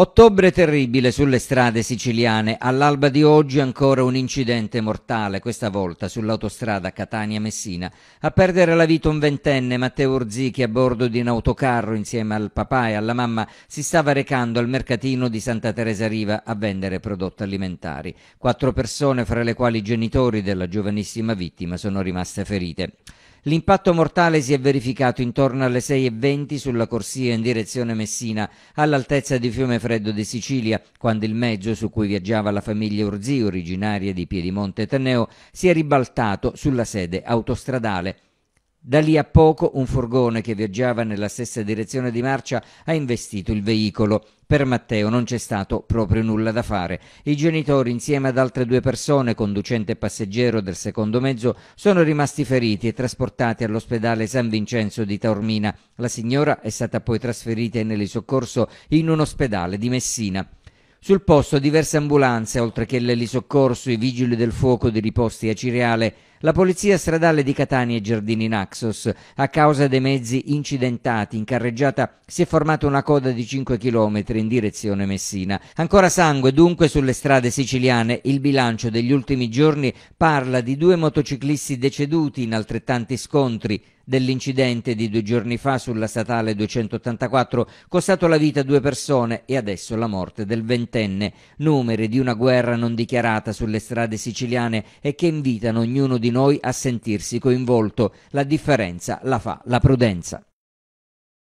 Ottobre terribile sulle strade siciliane, all'alba di oggi ancora un incidente mortale, questa volta sull'autostrada Catania-Messina. A perdere la vita un ventenne, Matteo Urzichi, a bordo di un autocarro insieme al papà e alla mamma, si stava recando al mercatino di Santa Teresa Riva a vendere prodotti alimentari. Quattro persone, fra le quali i genitori della giovanissima vittima, sono rimaste ferite. L'impatto mortale si è verificato intorno alle 6.20 sulla corsia in direzione Messina, all'altezza di Fiume Freddo di Sicilia, quando il mezzo su cui viaggiava la famiglia Urzì, originaria di Piedimonte Teneo, si è ribaltato sulla sede autostradale. Da lì a poco un furgone che viaggiava nella stessa direzione di marcia ha investito il veicolo. Per Matteo non c'è stato proprio nulla da fare. I genitori, insieme ad altre due persone, conducente e passeggero del secondo mezzo, sono rimasti feriti e trasportati all'ospedale San Vincenzo di Taormina. La signora è stata poi trasferita in elisoccorso in un ospedale di Messina. Sul posto diverse ambulanze, oltre che l'elisoccorso, i vigili del fuoco di riposti a Cireale, la polizia stradale di Catania e Giardini Naxos. A causa dei mezzi incidentati in carreggiata si è formata una coda di 5 km in direzione Messina. Ancora sangue dunque sulle strade siciliane. Il bilancio degli ultimi giorni parla di due motociclisti deceduti in altrettanti scontri, dell'incidente di due giorni fa sulla statale 284, costato la vita a due persone e adesso la morte del ventenne, numeri di una guerra non dichiarata sulle strade siciliane e che invitano ognuno di noi a sentirsi coinvolto. La differenza la fa la prudenza.